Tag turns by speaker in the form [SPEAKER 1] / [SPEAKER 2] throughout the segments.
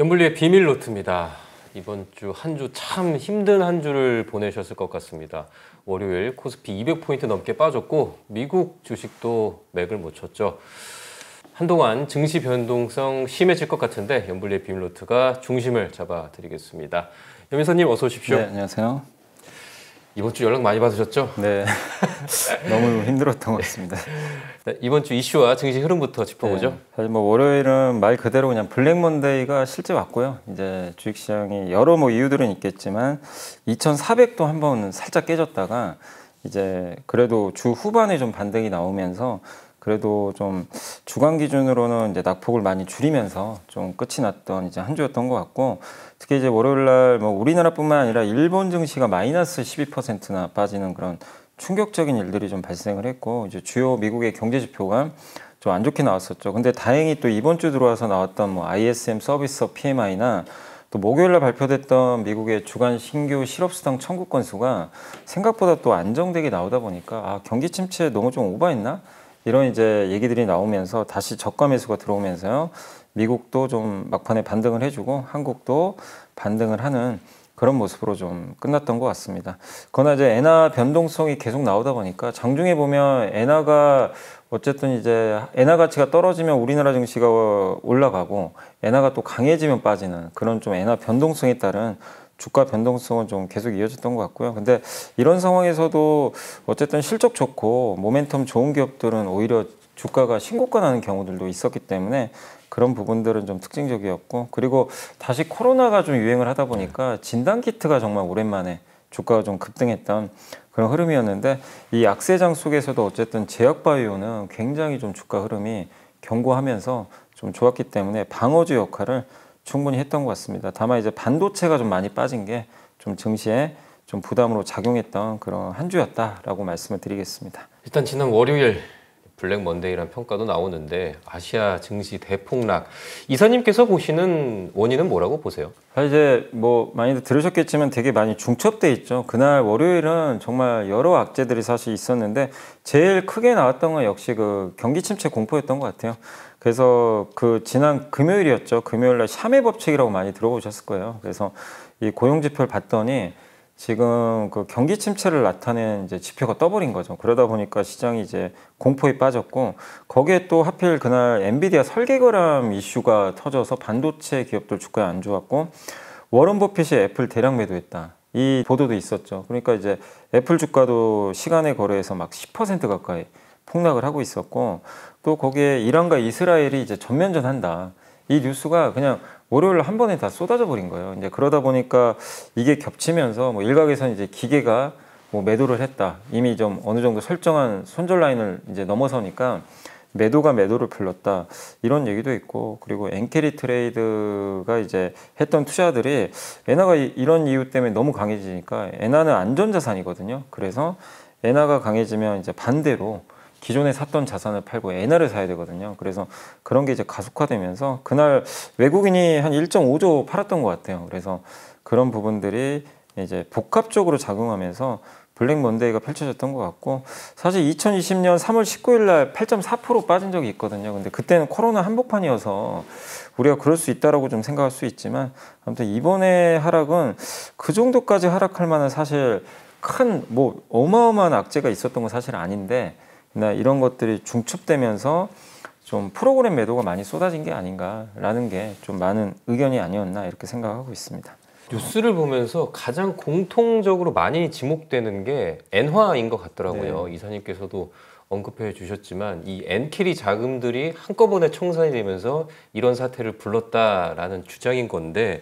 [SPEAKER 1] 연불리의 비밀 노트입니다. 이번 주 한 주 참 힘든 한 주를 보내셨을 것 같습니다. 월요일 코스피 200포인트 넘게 빠졌고 미국 주식도 맥을 못 쳤죠. 한동안 증시 변동성 심해질 것 같은데 연불리의 비밀 노트가 중심을 잡아드리겠습니다. 염인선님 어서 오십시오. 네,
[SPEAKER 2] 안녕하세요.
[SPEAKER 1] 이번 주 연락 많이 받으셨죠? 네. 너무 힘들었던 것 같습니다. 네. 이번 주 이슈와 증시 흐름부터 짚어보죠. 네.
[SPEAKER 2] 사실 뭐 월요일은 말 그대로 그냥 블랙 먼데이가 실제 왔고요. 이제 주식시장이 여러 뭐 이유들은 있겠지만 2,400도 한번 살짝 깨졌다가 이제 그래도 주 후반에 좀 반등이 나오면서 그래도 좀 주간 기준으로는 이제 낙폭을 많이 줄이면서 좀 끝이 났던 이제 한 주였던 것 같고 특히 이제 월요일 날 뭐 우리나라뿐만 아니라 일본 증시가 마이너스 12%나 빠지는 그런 충격적인 일들이 좀 발생을 했고 이제 주요 미국의 경제 지표가 좀 안 좋게 나왔었죠. 근데 다행히 또 이번 주 들어와서 나왔던 뭐 ISM 서비스업 PMI나 또 목요일 날 발표됐던 미국의 주간 신규 실업수당 청구 건수가 생각보다 또 안정되게 나오다 보니까 아 경기 침체 너무 좀 오버했나? 이런 이제 얘기들이 나오면서 다시 저가 매수가 들어오면서요. 미국도 좀 막판에 반등을 해주고 한국도 반등을 하는 그런 모습으로 좀 끝났던 것 같습니다. 그러나 이제 엔화 변동성이 계속 나오다 보니까 장중에 보면 엔화가 어쨌든 이제 엔화 가치가 떨어지면 우리나라 증시가 올라가고 엔화가 또 강해지면 빠지는 그런 좀 엔화 변동성에 따른 주가 변동성은 좀 계속 이어졌던 것 같고요. 근데 이런 상황에서도 어쨌든 실적 좋고 모멘텀 좋은 기업들은 오히려 주가가 신고가 나는 경우들도 있었기 때문에 그런 부분들은 좀 특징적이었고 그리고 다시 코로나가 좀 유행을 하다 보니까 네. 진단 키트가 정말 오랜만에 주가가 좀 급등했던 그런 흐름이었는데 이 약세장 속에서도 어쨌든 제약바이오는 굉장히 좀 주가 흐름이 견고하면서 좀 좋았기 때문에 방어주 역할을 충분히 했던 것 같습니다. 다만 이제 반도체가 좀 많이 빠진 게 좀 증시에 좀 부담으로 작용했던 그런 한 주였다라고 말씀을 드리겠습니다.
[SPEAKER 1] 일단 지난 월요일 블랙 먼데이라는 평가도 나오는데 아시아 증시 대폭락 이사님께서 보시는 원인은 뭐라고 보세요?
[SPEAKER 2] 아, 이제 뭐 많이들 들으셨겠지만 되게 많이 중첩돼 있죠. 그날 월요일은 정말 여러 악재들이 사실 있었는데 제일 크게 나왔던 건 역시 그 경기 침체 공포였던 것 같아요. 그래서 그 지난 금요일이었죠. 금요일 날 샤메 법칙이라고 많이 들어보셨을 거예요. 그래서 이 고용 지표를 봤더니 지금 그 경기 침체를 나타낸 이제 지표가 떠버린 거죠. 그러다 보니까 시장이 이제 공포에 빠졌고 거기에 또 하필 그날 엔비디아 설계거람 이슈가 터져서 반도체 기업들 주가에 안 좋았고 워런 버핏이 애플 대량 매도했다. 이 보도도 있었죠. 그러니까 이제 애플 주가도 시간의 거래에서 막 10% 가까이 폭락을 하고 있었고 또 거기에 이란과 이스라엘이 이제 전면전한다. 이 뉴스가 그냥 월요일 한 번에 다 쏟아져 버린 거예요. 이제 그러다 보니까 이게 겹치면서 뭐 일각에서는 이제 기계가 뭐 매도를 했다. 이미 좀 어느 정도 설정한 손절 라인을 이제 넘어서니까 매도가 매도를 불렀다 이런 얘기도 있고 그리고 엔캐리 트레이드가 이제 했던 투자들이 엔화가 이런 이유 때문에 너무 강해지니까 엔화는 안전자산이거든요 그래서 엔화가 강해지면 이제 반대로 기존에 샀던 자산을 팔고 엔화를 사야 되거든요. 그래서 그런 게 이제 가속화되면서 그날 외국인이 한 1.5조 팔았던 것 같아요. 그래서 그런 부분들이 이제 복합적으로 작용하면서 블랙 먼데이가 펼쳐졌던 것 같고 사실 2020년 3월 19일 날 8.4% 빠진 적이 있거든요. 근데 그때는 코로나 한복판이어서 우리가 그럴 수 있다라고 좀 생각할 수 있지만 아무튼 이번에 하락은 그 정도까지 하락할 만한 사실 큰 뭐 어마어마한 악재가 있었던 건 사실 아닌데 네, 이런 것들이 중첩되면서 좀 프로그램 매도가 많이 쏟아진 게 아닌가라는 게 좀 많은 의견이 아니었나 이렇게 생각하고 있습니다.
[SPEAKER 1] 뉴스를 보면서 가장 공통적으로 많이 지목되는 게 엔화인 것 같더라고요. 네. 이사님께서도 언급해 주셨지만 이 엔킬이 자금들이 한꺼번에 청산이 되면서 이런 사태를 불렀다라는 주장인 건데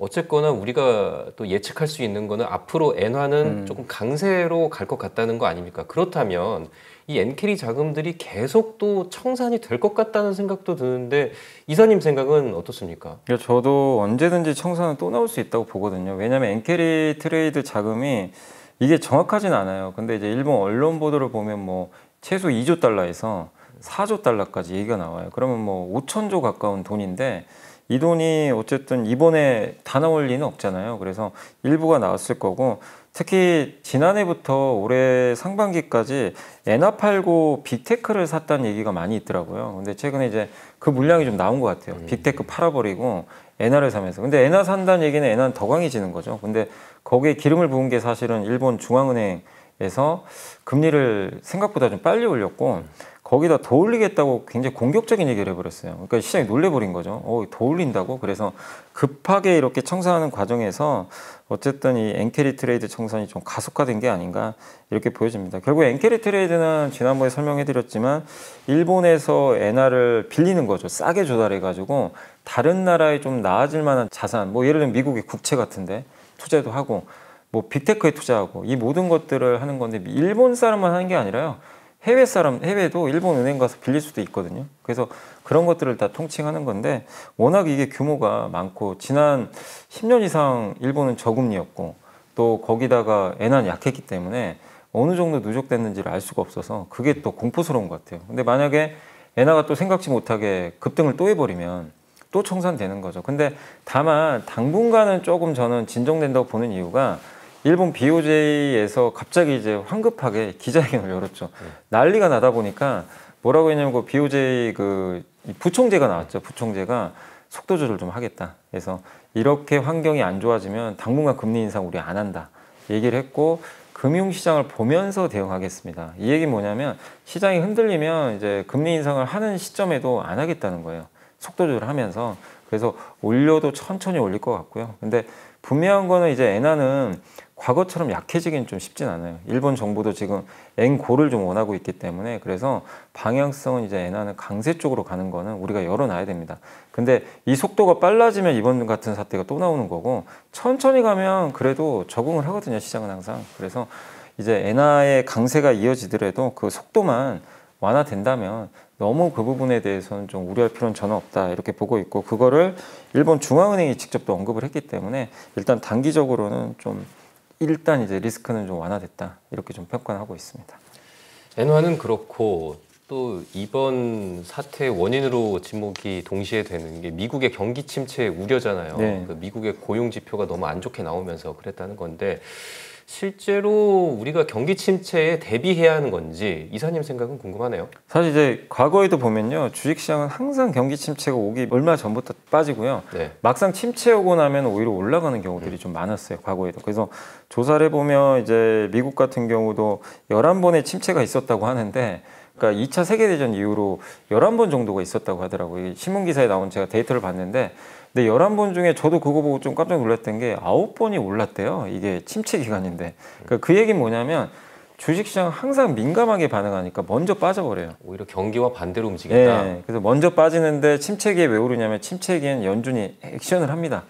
[SPEAKER 1] 어쨌거나 우리가 또 예측할 수 있는 거는 앞으로 엔화는 음. 조금 강세로 갈 것 같다는 거 아닙니까? 그렇다면 이 엔캐리 자금들이 계속 또 청산이 될 것 같다는 생각도 드는데 이사님 생각은 어떻습니까?
[SPEAKER 2] 예, 저도 언제든지 청산은 또 나올 수 있다고 보거든요. 왜냐하면 엔캐리 트레이드 자금이 이게 정확하진 않아요. 근데 이제 일본 언론 보도를 보면 뭐 최소 2조 달러에서 4조 달러까지 얘기가 나와요. 그러면 뭐 5천조 가까운 돈인데 이 돈이 어쨌든 이번에 다 나올 리는 없잖아요. 그래서 일부가 나왔을 거고 특히 지난해부터 올해 상반기까지 엔화 팔고 빅테크를 샀다는 얘기가 많이 있더라고요. 근데 최근에 이제 그 물량이 좀 나온 것 같아요. 음. 빅테크 팔아버리고 엔화를 사면서. 근데 엔화 산다는 얘기는 엔화는 더 강해지는 거죠. 근데 거기에 기름을 부은 게 사실은 일본 중앙은행에서 금리를 생각보다 좀 빨리 올렸고 거기다 더 올리겠다고 굉장히 공격적인 얘기를 해버렸어요. 그러니까 시장이 놀래버린 거죠. 어, 더 올린다고? 그래서 급하게 이렇게 청산하는 과정에서 어쨌든 이 엔캐리 트레이드 청산이 좀 가속화된 게 아닌가 이렇게 보여집니다. 결국 엔캐리 트레이드는 지난번에 설명해드렸지만 일본에서 엔화를 빌리는 거죠. 싸게 조달해가지고 다른 나라에 좀 나아질 만한 자산, 뭐 예를 들면 미국의 국채 같은데 투자도 하고 뭐 빅테크에 투자하고 이 모든 것들을 하는 건데 일본 사람만 하는 게 아니라요. 해외 사람 해외도 일본 은행 가서 빌릴 수도 있거든요. 그래서 그런 것들을 다 통칭하는 건데 워낙 이게 규모가 많고 지난 10년 이상 일본은 저금리였고 또 거기다가 애난 약했기 때문에 어느 정도 누적됐는지를 알 수가 없어서 그게 또 공포스러운 것 같아요. 근데 만약에 엔화가 또 생각지 못하게 급등을 또 해버리면 또 청산되는 거죠. 근데 다만 당분간은 조금 저는 진정된다고 보는 이유가 일본 BOJ에서 갑자기 이제 황급하게 기자회견을 열었죠. 네. 난리가 나다 보니까 뭐라고 했냐면 그 BOJ 그 부총재가 나왔죠. 부총재가 속도 조절 좀 하겠다. 그래서 이렇게 환경이 안 좋아지면 당분간 금리 인상 우리 안 한다. 얘기를 했고 금융시장을 보면서 대응하겠습니다. 이얘기 뭐냐면 시장이 흔들리면 이제 금리 인상을 하는 시점에도 안 하겠다는 거예요. 속도 조절을 하면서 그래서 올려도 천천히 올릴 것 같고요. 근데 분명한 거는 이제 엔화는 과거처럼 약해지긴 좀 쉽진 않아요. 일본 정부도 지금 앵고를 좀 원하고 있기 때문에 그래서 방향성은 이제 엔화는 강세 쪽으로 가는 거는 우리가 열어놔야 됩니다. 근데 이 속도가 빨라지면 이번 같은 사태가 또 나오는 거고 천천히 가면 그래도 적응을 하거든요. 시장은 항상. 그래서 이제 엔화의 강세가 이어지더라도 그 속도만 완화된다면 너무 그 부분에 대해서는 좀 우려할 필요는 전혀 없다 이렇게 보고 있고 그거를 일본 중앙은행이 직접 또 언급을 했기 때문에 일단 단기적으로는 좀 일단 이제 리스크는 좀 완화됐다 이렇게 좀 평가하고 있습니다.
[SPEAKER 1] 엔화는 그렇고 또 이번 사태의 원인으로 지목이 동시에 되는 게 미국의 경기 침체 우려잖아요. 네. 그 미국의 고용 지표가 너무 안 좋게 나오면서 그랬다는 건데 실제로 우리가 경기 침체에 대비해야 하는 건지 이사님 생각은 궁금하네요.
[SPEAKER 2] 사실 이제 과거에도 보면요. 주식시장은 항상 경기 침체가 오기 얼마 전부터 빠지고요. 네. 막상 침체 오고 나면 오히려 올라가는 경우들이 음. 좀 많았어요. 과거에도. 그래서 조사를 해보면 이제 미국 같은 경우도 열한 번의 침체가 있었다고 하는데 그러니까 2차 세계대전 이후로 열한 번 정도가 있었다고 하더라고요. 신문기사에 나온 제가 데이터를 봤는데 근데 1 1번 중에 저도 그거 보고 좀 깜짝 놀랐던 게9 번이 올랐대요. 이게 침체 기간인데. 그러니까 그 얘기는 뭐냐면 주식시장 항상 민감하게 반응하니까 먼저
[SPEAKER 1] 빠져버려요. 오히려 경기와 반대로 움직인다. 네,
[SPEAKER 2] 그래서 먼저 빠지는데 침체기에 왜 오르냐면 침체기엔 연준이 액션을 합니다.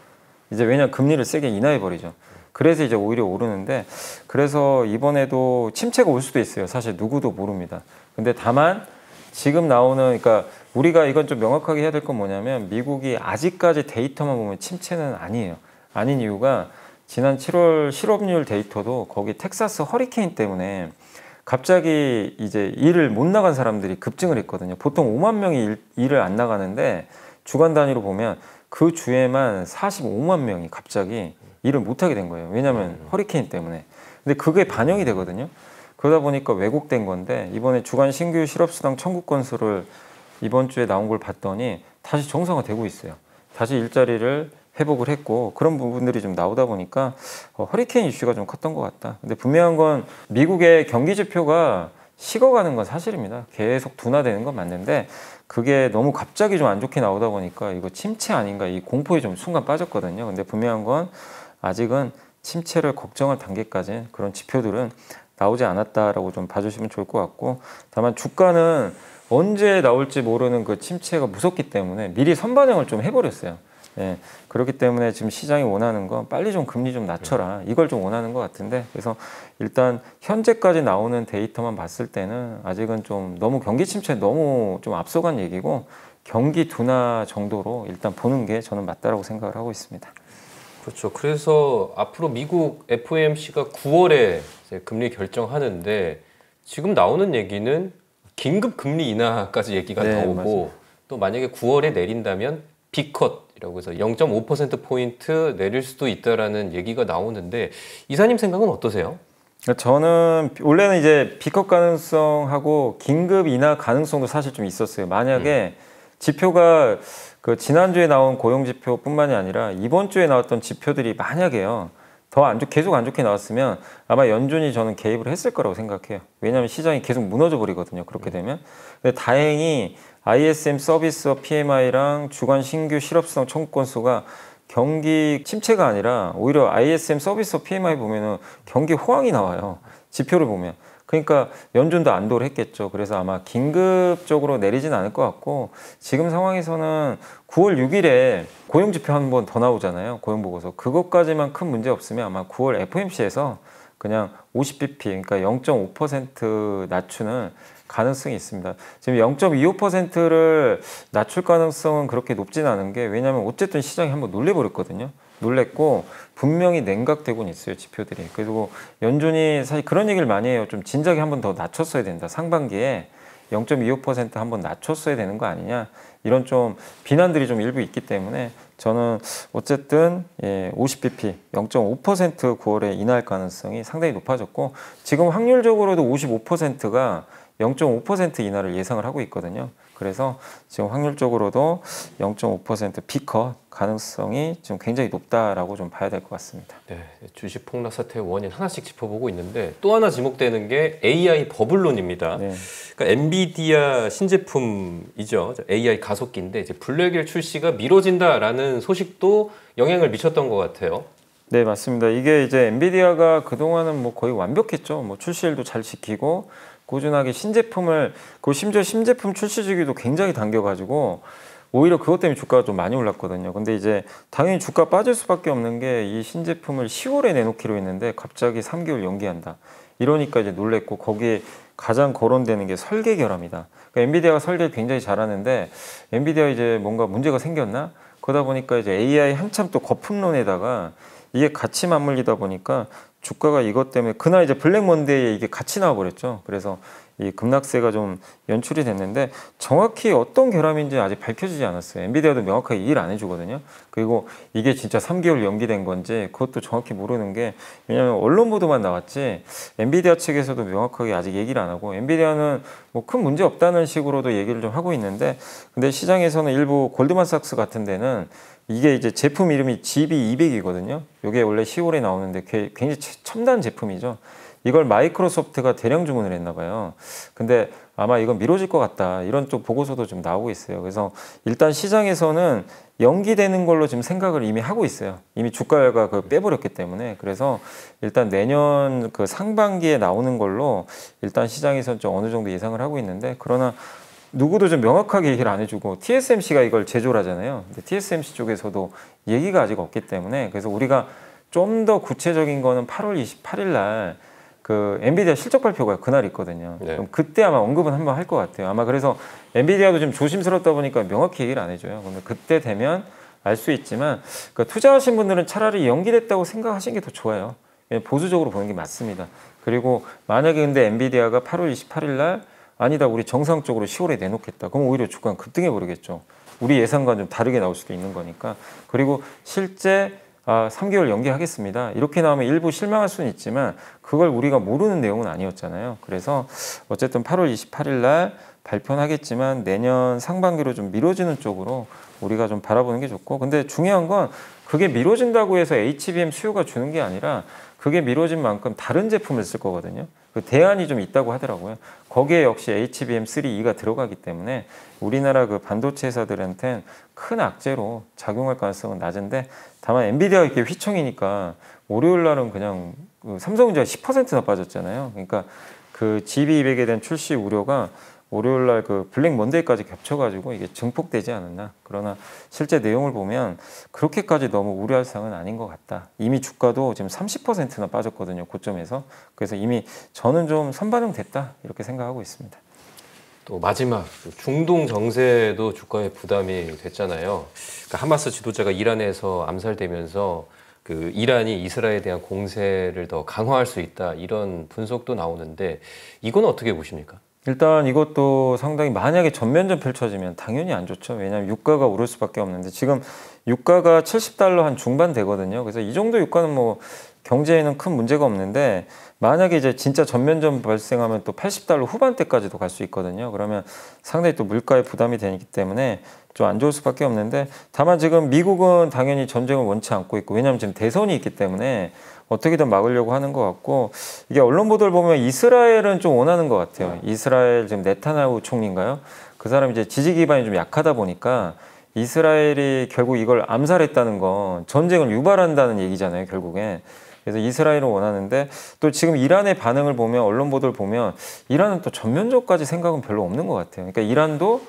[SPEAKER 2] 이제 왜냐 금리를 세게 인하해버리죠. 그래서 이제 오히려 오르는데 그래서 이번에도 침체가 올 수도 있어요. 사실 누구도 모릅니다. 근데 다만 지금 나오는 그러니까 우리가 이건 좀 명확하게 해야 될 건 뭐냐면 미국이 아직까지 데이터만 보면 침체는 아니에요. 아닌 이유가 지난 7월 실업률 데이터도 거기 텍사스 허리케인 때문에 갑자기 이제 일을 못 나간 사람들이 급증을 했거든요. 보통 5만 명이 일, 을안 나가는데 주간 단위로 보면 그 주에만 45만 명이 갑자기 일을 못 하게 된 거예요. 왜냐하면 음. 허리케인 때문에. 근데 그게 반영이 되거든요. 그러다 보니까 왜곡된 건데 이번에 주간 신규 실업수당 청구 건수를 이번 주에 나온 걸 봤더니 다시 정상화되고 있어요. 다시 일자리를 회복을 했고 그런 부분들이 좀 나오다 보니까 어, 허리케인 이슈가 좀 컸던 것 같다. 근데 분명한 건 미국의 경기 지표가 식어가는 건 사실입니다. 계속 둔화되는 건 맞는데 그게 너무 갑자기 좀 안 좋게 나오다 보니까 이거 침체 아닌가 이 공포에 좀 순간 빠졌거든요. 근데 분명한 건 아직은 침체를 걱정할 단계까지는 그런 지표들은 나오지 않았다라고 좀 봐주시면 좋을 것 같고 다만 주가는 언제 나올지 모르는 그 침체가 무섭기 때문에 미리 선반영을 좀 해버렸어요. 예, 그렇기 때문에 지금 시장이 원하는 건 빨리 좀 금리 좀 낮춰라 이걸 좀 원하는 것 같은데 그래서 일단 현재까지 나오는 데이터만 봤을 때는 아직은 좀 너무 경기 침체 너무 좀 앞서간 얘기고 경기 둔화 정도로 일단 보는
[SPEAKER 1] 게 저는 맞다라고 생각을 하고 있습니다. 그렇죠. 그래서 앞으로 미국 FOMC가 9월에 금리 결정하는데 지금 나오는 얘기는 긴급 금리 인하까지 얘기가 네, 나오고 맞아요. 또 만약에 9월에 내린다면 비컷이라고 해서 0.5% 포인트 내릴 수도 있다라는 얘기가 나오는데 이사님 생각은 어떠세요?
[SPEAKER 2] 그러니까 저는 원래는 이제 비컷 가능성하고 긴급 인하 가능성도 사실 좀 있었어요. 만약에 음. 지표가 그 지난주에 나온 고용 지표뿐만이 아니라 이번 주에 나왔던 지표들이 만약에요. 더안좋 계속 안 좋게 나왔으면 아마 연준이 저는 개입을 했을 거라고 생각해요. 왜냐하면 시장이 계속 무너져 버리거든요. 그렇게 네. 되면. 근데 다행히 ISM 서비스업 PMI랑 주간 신규 실업수당 청 건수가 경기 침체가 아니라 오히려 ISM 서비스업 PMI 보면은 경기 호황이 나와요. 지표를 보면. 그러니까 연준도 안도를 했겠죠. 그래서 아마 긴급적으로 내리진 않을 것 같고 지금 상황에서는 9월 6일에 고용지표 한번 더 나오잖아요. 고용보고서. 그것까지만 큰 문제 없으면 아마 9월 FOMC에서 그냥 50bp 그러니까 0.5% 낮추는 가능성이 있습니다. 지금 0.25%를 낮출 가능성은 그렇게 높진 않은 게 왜냐하면 어쨌든 시장이 한 번 놀래버렸거든요. 놀랬고 분명히 냉각되고는 있어요 지표들이 그리고 연준이 사실 그런 얘기를 많이 해요 좀 진작에 한 번 더 낮췄어야 된다 상반기에 0.25%한 번 낮췄어야 되는 거 아니냐 이런 좀 비난들이 좀 일부 있기 때문에 저는 어쨌든 예, 50bp 0.5% 9월에 인하할 가능성이 상당히 높아졌고 지금 확률적으로도 55%가 0.5% 인하를 예상을 하고 있거든요 그래서 지금 확률적으로도 0.5% 피커 가능성이 지금 굉장히 높다라고 좀 봐야 될 것 같습니다. 네, 주식 폭락 사태의 원인
[SPEAKER 1] 하나씩 짚어보고 있는데 또 하나 지목되는 게 AI 버블론입니다. 네. 그러니까 엔비디아 신제품이죠. AI 가속기인데 이제 블랙일 출시가 미뤄진다라는 소식도 영향을 미쳤던 것 같아요.
[SPEAKER 2] 네, 맞습니다. 이게 이제 엔비디아가 그동안은 뭐 거의 완벽했죠. 뭐 출시일도 잘 지키고 꾸준하게 신제품을 그 심지어 신제품 출시 주기도 굉장히 당겨가지고 오히려 그것 때문에 주가가 좀 많이 올랐거든요. 근데 이제 당연히 주가 빠질 수밖에 없는 게 이 신제품을 10월에 내놓기로 했는데 갑자기 3개월 연기한다. 이러니까 이제 놀랬고 거기에 가장 거론되는 게 설계 결함이다. 그러니까 엔비디아가 설계 굉장히 잘하는데 엔비디아 이제 뭔가 문제가 생겼나? 그러다 보니까 이제 AI 한참 또 거품론에다가 이게 같이 맞물리다 보니까 주가가 이것 때문에 그날 이제 블랙 먼데이에 이게 같이 나와버렸죠. 그래서 이 급락세가 좀 연출이 됐는데 정확히 어떤 결함인지 아직 밝혀지지 않았어요. 엔비디아도 명확하게 얘기를 안 해주거든요. 그리고 이게 진짜 3개월 연기된 건지 그것도 정확히 모르는 게 왜냐하면 언론 보도만 나왔지 엔비디아 측에서도 명확하게 아직 얘기를 안 하고 엔비디아는 뭐 큰 문제 없다는 식으로도 얘기를 좀 하고 있는데 근데 시장에서는 일부 골드만삭스 같은 데는 이게 이제 제품 이름이 GB200이거든요. 이게 원래 10월에 나오는데 굉장히 첨단 제품이죠. 이걸 마이크로소프트가 대량 주문을 했나 봐요. 근데 아마 이건 미뤄질 것 같다. 이런 쪽 보고서도 좀 나오고 있어요. 그래서 일단 시장에서는 연기되는 걸로 지금 생각을 이미 하고 있어요. 이미 주가가 그 빼버렸기 때문에. 그래서 일단 내년 그 상반기에 나오는 걸로 일단 시장에서는 좀 어느 정도 예상을 하고 있는데 그러나 누구도 좀 명확하게 얘기를 안 해주고 TSMC가 이걸 제조를 하잖아요. 근데 TSMC 쪽에서도 얘기가 아직 없기 때문에 그래서 우리가 좀 더 구체적인 거는 8월 28일 날 그 엔비디아 실적 발표가 그날 있거든요. 네. 그럼 그때 아마 언급은 한번 할 것 같아요. 아마 그래서 엔비디아도 좀 조심스럽다 보니까 명확히 얘기를 안 해줘요. 그러면 그때 되면 알 수 있지만 그 투자하신 분들은 차라리 연기됐다고 생각하시는 게 더 좋아요. 보수적으로 보는 게 맞습니다. 그리고 만약에 근데 엔비디아가 8월 28일 날 아니다 우리 정상적으로 10월에 내놓겠다. 그럼 오히려 주가는 급등해 버리겠죠. 우리 예상과 좀 다르게 나올 수도 있는 거니까. 그리고 실제 아, 3개월 연기하겠습니다. 이렇게 나오면 일부 실망할 수는 있지만 그걸 우리가 모르는 내용은 아니었잖아요. 그래서 어쨌든 8월 28일 날 발표는 하겠지만 내년 상반기로 좀 미뤄지는 쪽으로 우리가 좀 바라보는 게 좋고 근데 중요한 건 그게 미뤄진다고 해서 HBM 수요가 주는 게 아니라 그게 미뤄진 만큼 다른 제품을 쓸 거거든요. 그 대안이 좀 있다고 하더라고요. 거기에 역시 HBM3E가 들어가기 때문에 우리나라 그 반도체 회사들한테는 큰 악재로 작용할 가능성은 낮은데 다만 엔비디아가 이렇게 휘청이니까 월요일 날은 그냥 그 삼성전자 10%나 빠졌잖아요. 그러니까 그 GB200에 대한 출시 우려가 월요일 날그 블랙 먼데이까지 겹쳐가지고 이게 증폭되지 않았나. 그러나 실제 내용을 보면 그렇게까지 너무 우려할 상은 아닌 것 같다. 이미 주가도 지금 30%나 빠졌거든요. 고점에서. 그래서 이미 저는 좀 선반영됐다. 이렇게 생각하고 있습니다. 또
[SPEAKER 1] 마지막 중동 정세도 주가에 부담이 됐잖아요. 그러니까 하마스 지도자가 이란에서 암살되면서 그 이란이 이스라엘에 대한 공세를 더 강화할 수 있다 이런 분석도 나오는데 이건 어떻게 보십니까?
[SPEAKER 2] 일단 이것도 상당히 만약에 전면전 펼쳐지면 당연히 안 좋죠. 왜냐하면 유가가 오를 수밖에 없는데 지금 유가가 70달러 한 중반 되거든요. 그래서 이 정도 유가는 뭐 경제에는 큰 문제가 없는데 만약에 이제 진짜 전면전 발생하면 또 80달러 후반대까지도 갈 수 있거든요. 그러면 상당히 또 물가에 부담이 되기 때문에 좀 안 좋을 수밖에 없는데 다만 지금 미국은 당연히 전쟁을 원치 않고 있고 왜냐하면 지금 대선이 있기 때문에 어떻게든 막으려고 하는 것 같고 이게 언론 보도를 보면 이스라엘은 좀 원하는 것 같아요. 네. 이스라엘 지금 네타나우 총리인가요? 그 사람이 제 지지 기반이 좀 약하다 보니까 이스라엘이 결국 이걸 암살했다는 건 전쟁을 유발한다는 얘기잖아요, 결국에. 그래서 이스라엘을 원하는데 또 지금 이란의 반응을 보면 언론 보도를 보면 이란은 또 전면전까지 생각은 별로 없는 것 같아요. 그러니까 이란도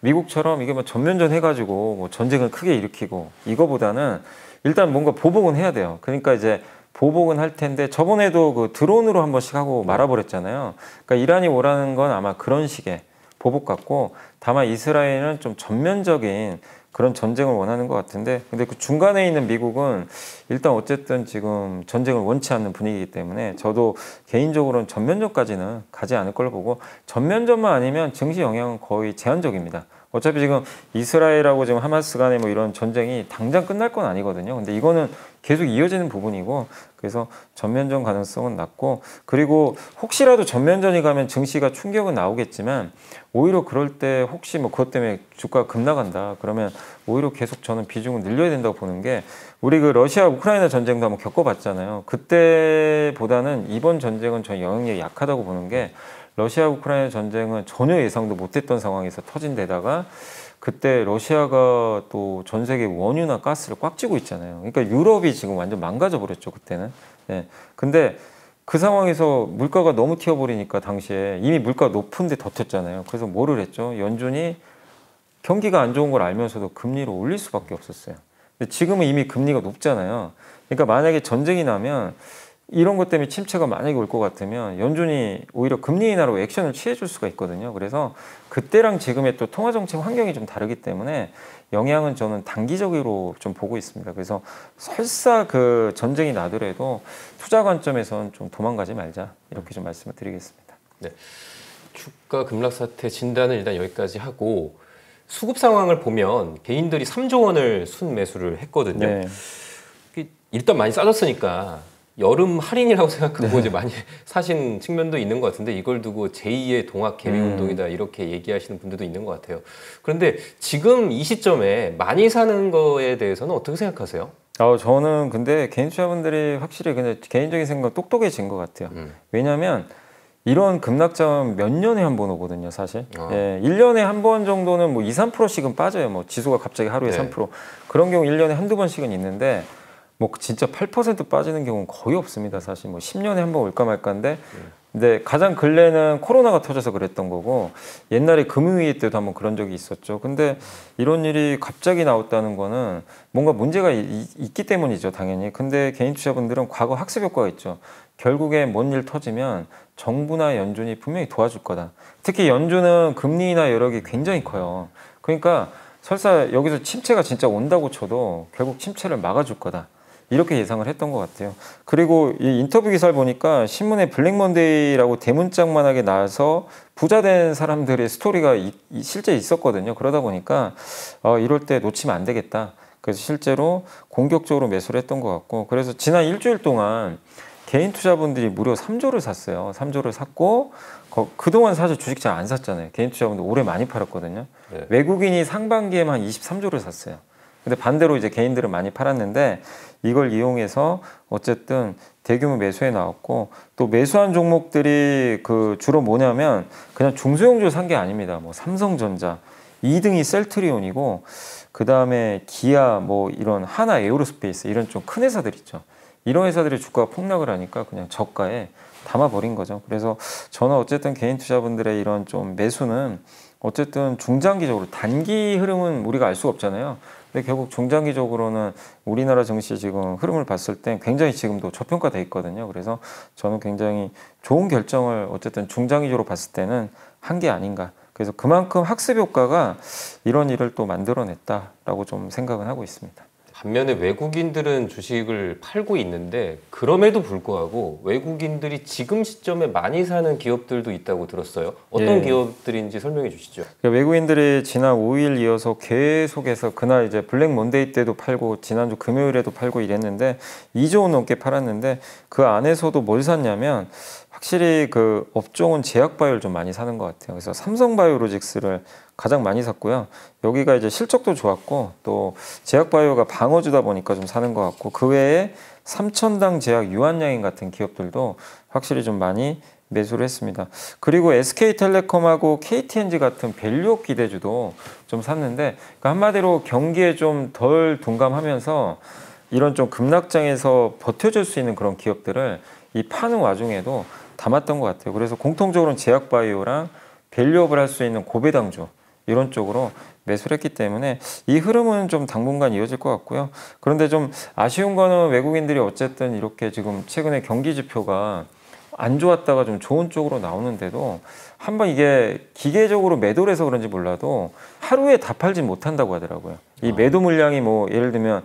[SPEAKER 2] 미국처럼 이게 뭐 전면전 해가지고 뭐 전쟁을 크게 일으키고 이거보다는 일단 뭔가 보복은 해야 돼요. 그러니까 이제 보복은 할 텐데 저번에도 그 드론으로 한 번씩 하고 말아버렸잖아요. 그러니까 이란이 오라는 건 아마 그런 식의 보복 같고 다만 이스라엘은 좀 전면적인 그런 전쟁을 원하는 것 같은데 근데 그 중간에 있는 미국은 일단 어쨌든 지금 전쟁을 원치 않는 분위기이기 때문에 저도 개인적으로는 전면전까지는 가지 않을 걸 보고 전면전만 아니면 증시 영향은 거의 제한적입니다. 어차피 지금 이스라엘하고 지금 하마스 간에 뭐 이런 전쟁이 당장 끝날 건 아니거든요. 근데 이거는 계속 이어지는 부분이고 그래서 전면전 가능성은 낮고 그리고 혹시라도 전면전이 가면 증시가 충격은 나오겠지만 오히려 그럴 때 혹시 뭐 그것 때문에 주가 가 급나간다 그러면 오히려 계속 저는 비중을 늘려야 된다고 보는 게 우리 그 러시아 우크라이나 전쟁도 한번 겪어봤잖아요. 그때보다는 이번 전쟁은 전 영향력이 약하다고 보는 게 러시아 우크라이나 전쟁은 전혀 예상도 못했던 상황에서 터진 데다가 그때 러시아가 또 전 세계 원유나 가스를 꽉 쥐고 있잖아요. 그러니까 유럽이 지금 완전 망가져 버렸죠 그때는. 예. 근데 그 상황에서 물가가 너무 튀어버리니까 당시에 이미 물가 높은데 더 튀었잖아요. 그래서 뭐를 했죠? 연준이 경기가 안 좋은 걸 알면서도 금리를 올릴 수밖에 없었어요. 근데 지금은 이미 금리가 높잖아요. 그러니까 만약에 전쟁이 나면 이런 것 때문에 침체가 만약에 올 것 같으면 연준이 오히려 금리 인하로 액션을 취해줄 수가 있거든요. 그래서 그때랑 지금의 또 통화 정책 환경이 좀 다르기 때문에 영향은 저는 단기적으로 좀 보고 있습니다. 그래서 설사 그 전쟁이 나더라도 투자 관점에서는좀 도망가지 말자
[SPEAKER 1] 이렇게 좀 말씀을 드리겠습니다. 네, 주가 급락 사태 진단을 일단 여기까지 하고 수급 상황을 보면 개인들이 3조 원을 순매수를 했거든요. 네. 일단 많이 싸졌으니까 여름 할인이라고 생각하고 네. 이제 많이 사신 측면도 있는 것 같은데 이걸 두고 제2의 동학 개미 음. 운동이다 이렇게 얘기하시는 분들도 있는 것 같아요. 그런데 지금 이 시점에 많이 사는 거에 대해서는 어떻게 생각하세요? 아, 저는 근데 개인 투자분들이 확실히 근데 개인적인 생각 똑똑해진
[SPEAKER 2] 것 같아요. 음. 왜냐하면 이런 급락점 몇 년에 한 번 오거든요, 사실. 아. 예, 1년에 한 번 정도는 뭐 2, 3%씩은 빠져요. 뭐 지수가 갑자기 하루에 네. 3%. 그런 경우 1년에 한두 번씩은 있는데 뭐 진짜 8% 빠지는 경우는 거의 없습니다. 음. 사실 뭐 10년에 한 번 올까 말까인데 네. 근데 가장 근래는 코로나가 터져서 그랬던 거고 옛날에 금융위기 때도 한 번 그런 적이 있었죠. 근데 이런 일이 갑자기 나왔다는 거는 뭔가 문제가 이, 있기 때문이죠, 당연히. 근데 개인 투자분들은 과거 학습 효과가 있죠. 결국에 뭔 일 터지면 정부나 연준이 분명히 도와줄 거다. 특히 연준은 금리나 여력이 굉장히 커요. 그러니까 설사 여기서 침체가 진짜 온다고 쳐도 결국 침체를 막아줄 거다. 이렇게 예상을 했던 것 같아요. 그리고 이 인터뷰 기사를 보니까 신문에 블랙먼데이라고 대문짝만하게 나와서 부자된 사람들의 스토리가 이, 이 실제 있었거든요. 그러다 보니까 어, 이럴 때 놓치면 안 되겠다. 그래서 실제로 공격적으로 매수를 했던 것 같고 그래서 지난 일주일 동안 개인 투자분들이 무려 3조를 샀어요. 3조를 샀고 그동안 사실 주식 잘 안 샀잖아요. 개인 투자분들 올해 많이 팔았거든요. 네. 외국인이 상반기에만 23조를 샀어요. 근데 반대로 이제 개인들은 많이 팔았는데 이걸 이용해서 어쨌든 대규모 매수에 나왔고 또 매수한 종목들이 그 주로 뭐냐면 그냥 중소형주 산 게 아닙니다. 뭐 삼성전자 2등이 셀트리온이고 그 다음에 기아 뭐 이런 하나 에어로스페이스 이런 좀 큰 회사들 있죠. 이런 회사들이 주가가 폭락을 하니까 그냥 저가에 담아버린 거죠. 그래서 저는 어쨌든 개인 투자분들의 이런 좀 매수는 어쨌든 중장기적으로 단기 흐름은 우리가 알 수가 없잖아요. 근데 결국 중장기적으로는 우리나라 증시 지금 흐름을 봤을 때 굉장히 지금도 저평가돼 있거든요. 그래서 저는 굉장히 좋은 결정을 어쨌든 중장기적으로 봤을 때는 한 게 아닌가. 그래서 그만큼 학습 효과가 이런 일을 또 만들어냈다라고 좀 생각은 하고 있습니다.
[SPEAKER 1] 반면에 외국인들은 주식을 팔고 있는데 그럼에도 불구하고 외국인들이 지금 시점에 많이 사는 기업들도 있다고 들었어요. 어떤 예. 기업들인지 설명해 주시죠.
[SPEAKER 2] 그러니까 외국인들이 지난 5일 이어서 계속해서 그날 이제 블랙 먼데이 때도 팔고 지난주 금요일에도 팔고 이랬는데 2조 원 넘게 팔았는데 그 안에서도 뭘 샀냐면 확실히 그 업종은 제약바이오를 좀 많이 사는 것 같아요. 그래서 삼성바이오로직스를 가장 많이 샀고요. 여기가 이제 실적도 좋았고 또 제약바이오가 방어주다 보니까 좀 사는 것 같고 그 외에 삼천당 제약, 유한양인 같은 기업들도 확실히 좀 많이 매수를 했습니다. 그리고 SK텔레콤하고 KTNG 같은 밸류업 기대주도 좀 샀는데 그러니까 한마디로 경기에 좀 덜 둔감하면서 이런 좀 급락장에서 버텨줄 수 있는 그런 기업들을 이 파는 와중에도 담았던 것 같아요. 그래서 공통적으로는 제약바이오랑 밸류업을 할 수 있는 고배당주 이런 쪽으로 매수를 했기 때문에 이 흐름은 좀 당분간 이어질 것 같고요. 그런데 좀 아쉬운 거는 외국인들이 어쨌든 이렇게 지금 최근에 경기 지표가 안 좋았다가 좀 좋은 쪽으로 나오는데도 한번 이게 기계적으로 매도를 해서 그런지 몰라도 하루에 다 팔지 못한다고 하더라고요. 이 아. 매도 물량이 뭐 예를 들면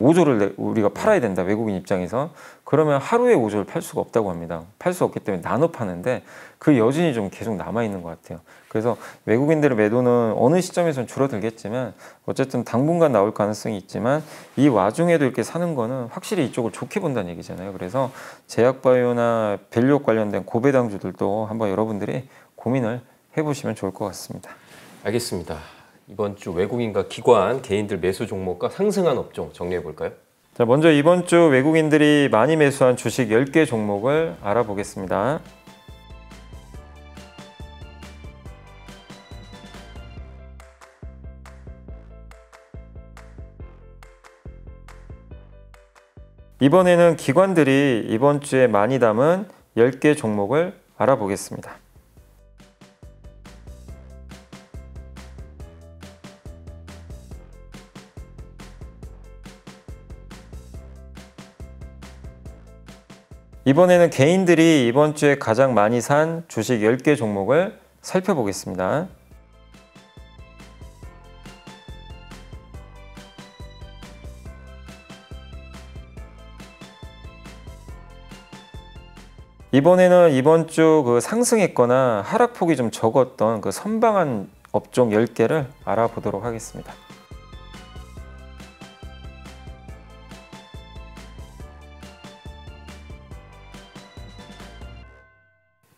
[SPEAKER 2] 5조를 우리가 팔아야 된다 외국인 입장에서 그러면 하루에 5조를 팔 수가 없다고 합니다. 팔 수 없기 때문에 나눠 파는데 그 여진이 좀 계속 남아있는 것 같아요. 그래서 외국인들의 매도는 어느 시점에선 줄어들겠지만 어쨌든 당분간 나올 가능성이 있지만 이 와중에도 이렇게 사는 거는 확실히 이쪽을 좋게 본다는 얘기잖아요. 그래서 제약바이오나 밸류 관련된 고배당주들도 한번 여러분들이 고민을 해보시면 좋을 것 같습니다. 알겠습니다.
[SPEAKER 1] 이번 주 외국인과 기관, 개인들 매수 종목과 상승한 업종 정리해 볼까요?
[SPEAKER 2] 자, 먼저 이번 주 외국인들이 많이 매수한 주식 10개 종목을 알아보겠습니다. 이번에는 기관들이 이번 주에 많이 담은 10개 종목을 알아보겠습니다. 이번에는 개인들이 이번 주에 가장 많이 산 주식 10개 종목을 살펴보겠습니다. 이번에는 이번 주그 상승했거나 하락폭이 좀 적었던 그 선방한 업종 10개를 알아보도록 하겠습니다.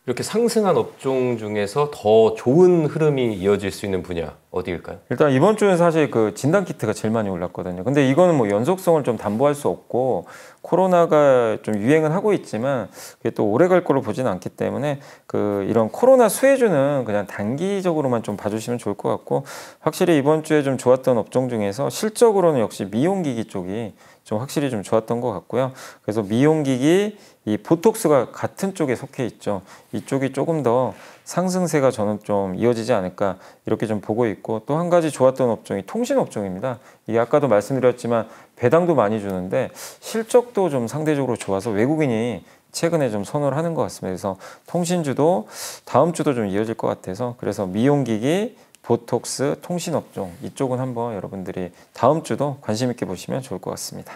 [SPEAKER 1] 이렇게 상승한 업종 중에서 더 좋은 흐름이 이어질 수 있는 분야 어디일까요? 일단 이번 주에 사실 그 진단 키트가 제일 많이 올랐거든요.
[SPEAKER 2] 근데 이거는 뭐 연속성을 좀 담보할 수 없고 코로나가 좀 유행은 하고 있지만 그게 또 오래 갈 걸로 보지는 않기 때문에 그 이런 코로나 수혜주는 그냥 단기적으로만 좀 봐주시면 좋을 것 같고 확실히 이번 주에 좀 좋았던 업종 중에서 실적으로는 역시 미용기기 쪽이 좀 확실히 좀 좋았던 것 같고요. 그래서 미용기기 이 보톡스가 같은 쪽에 속해 있죠. 이쪽이 조금 더 상승세가 저는 좀 이어지지 않을까 이렇게 좀 보고 있고 또 한 가지 좋았던 업종이 통신 업종입니다. 이게 아까도 말씀드렸지만 배당도 많이 주는데 실적도 좀 상대적으로 좋아서 외국인이 최근에 좀 선호를 하는 것 같습니다. 그래서 통신주도 다음 주도 좀 이어질 것 같아서 그래서 미용기기 보톡스, 통신업종 이쪽은 한번 여러분들이 다음 주도 관심 있게 보시면 좋을 것 같습니다.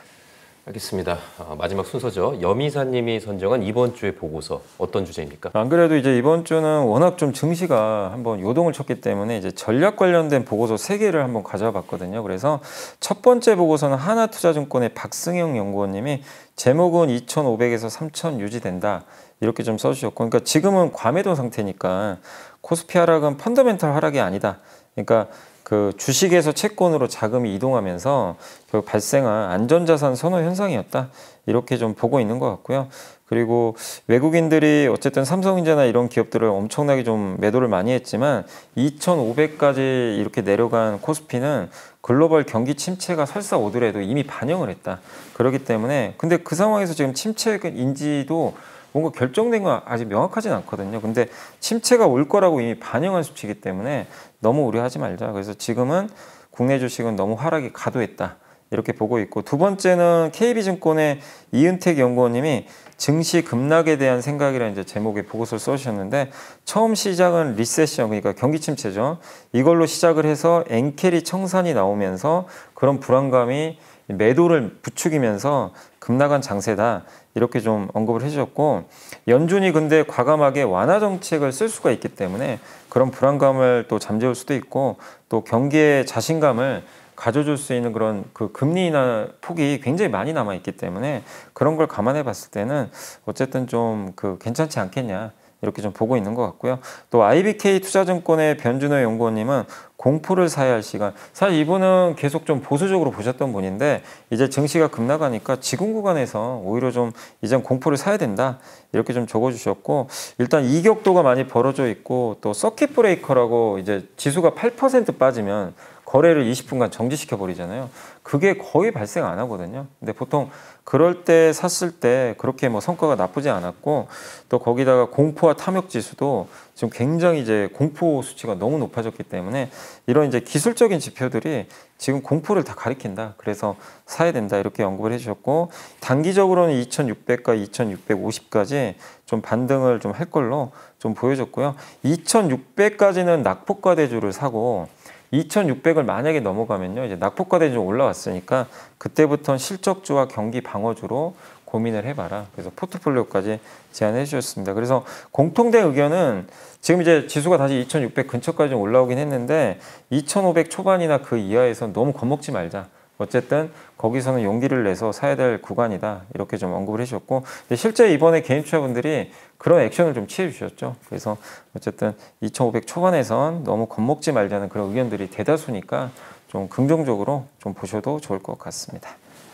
[SPEAKER 1] 알겠습니다. 아, 마지막 순서죠. 여미사님이 선정한 이번 주의 보고서 어떤 주제입니까?
[SPEAKER 2] 안 그래도 이제 이번 주는 워낙 좀 증시가 한번 요동을 쳤기 때문에 이제 전략 관련된 보고서 세 개를 한번 가져 봤거든요. 그래서 첫 번째 보고서는 하나투자증권의 박승영 연구원님이 제목은 2,500에서 3,000 유지된다. 이렇게 좀 써주셨고 그러니까 지금은 과매도 상태니까 코스피 하락은 펀더멘털 하락이 아니다. 그러니까 그 주식에서 채권으로 자금이 이동하면서 결국 발생한 안전자산 선호 현상이었다. 이렇게 좀 보고 있는 것 같고요. 그리고 외국인들이 어쨌든 삼성전자나 이런 기업들을 엄청나게 좀 매도를 많이 했지만 2,500까지 이렇게 내려간 코스피는 글로벌 경기 침체가 설사 오더라도 이미 반영을 했다. 그렇기 때문에 근데 그 상황에서 지금 침체 인지도 뭔가 결정된 건 아직 명확하진 않거든요. 근데 침체가 올 거라고 이미 반영한 수치이기 때문에 너무 우려하지 말자. 그래서 지금은 국내 주식은 너무 하락이 가도했다 이렇게 보고 있고 두 번째는 KB증권의 이은택 연구원님이 증시 급락에 대한 생각이라는 이제 제목의 보고서를 써주셨는데 처음 시작은 리세션 그러니까 경기 침체죠 이걸로 시작을 해서 엔켈리 청산이 나오면서 그런 불안감이 매도를 부추기면서 급락한 장세다 이렇게 좀 언급을 해주셨고 연준이 근데 과감하게 완화 정책을 쓸 수가 있기 때문에 그런 불안감을 또 잠재울 수도 있고 또 경기의 자신감을 가져줄 수 있는 그런 그 금리 나 폭이 굉장히 많이 남아 있기 때문에 그런 걸 감안해 봤을 때는 어쨌든 좀 그 괜찮지 않겠냐 이렇게 좀 보고 있는 것 같고요. 또 IBK 투자증권의 변준호 연구원님은 공포를 사야 할 시간. 사실 이분은 계속 좀 보수적으로 보셨던 분인데 이제 증시가 급나가니까 지금 구간에서 오히려 좀 이젠 공포를 사야 된다 이렇게 좀 적어주셨고 일단 이격도가 많이 벌어져 있고 또 서킷 브레이커라고 이제 지수가 8% 빠지면 거래를 20분간 정지시켜 버리잖아요. 그게 거의 발생 안 하거든요. 근데 보통 그럴 때 샀을 때 그렇게 뭐 성과가 나쁘지 않았고 또 거기다가 공포와 탐욕 지수도 지금 굉장히 이제 공포 수치가 너무 높아졌기 때문에 이런 이제 기술적인 지표들이 지금 공포를 다 가리킨다. 그래서 사야 된다. 이렇게 언급을 해 주셨고 단기적으로는 2600과 2650까지 좀 반등을 좀 할 걸로 좀보여줬고요 2600까지는 낙폭과 대주를 사고 2,600을 만약에 넘어가면요. 이제 낙폭과대지 올라왔으니까 그때부터 실적주와 경기 방어주로 고민을 해봐라. 그래서 포트폴리오까지 제안해 주셨습니다. 그래서 공통된 의견은 지금 이제 지수가 다시 2,600 근처까지 올라오긴 했는데 2,500 초반이나 그 이하에서 너무 겁먹지 말자. 어쨌든 거기서는 용기를 내서 사야 될 구간이다 이렇게 좀 언급을 해주셨고 실제 이번에 개인 투자분들이 그런 액션을 좀 취해 주셨죠 그래서 어쨌든 2500 초반에선 너무 겁먹지 말자는 그런 의견들이 대다수니까 좀 긍정적으로 좀 보셔도 좋을 것 같습니다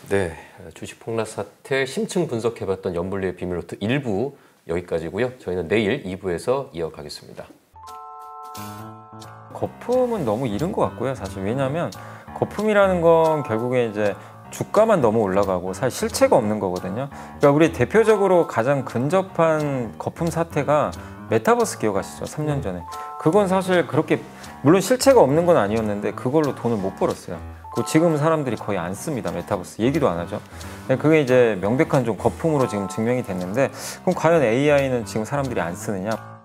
[SPEAKER 1] 네 주식 폭락 사태 심층 분석해봤던 연불리의 비밀로트 1부 여기까지고요 저희는 내일 2부에서 이어가겠습니다 거품은 너무 이른 것 같고요 사실 왜냐하면 거품이라는 건 결국에 이제
[SPEAKER 2] 주가만 너무 올라가고 사실 실체가 없는 거거든요. 그러니까 우리 대표적으로 가장 근접한 거품 사태가 메타버스 기억하시죠? 3년 전에. 그건 사실 그렇게 물론 실체가 없는 건 아니었는데 그걸로 돈을 못 벌었어요. 그 지금 사람들이 거의 안 씁니다. 메타버스 얘기도 안 하죠. 그게 이제 명백한 좀 거품으로 지금 증명이 됐는데 그럼 과연 AI는 지금 사람들이 안 쓰느냐?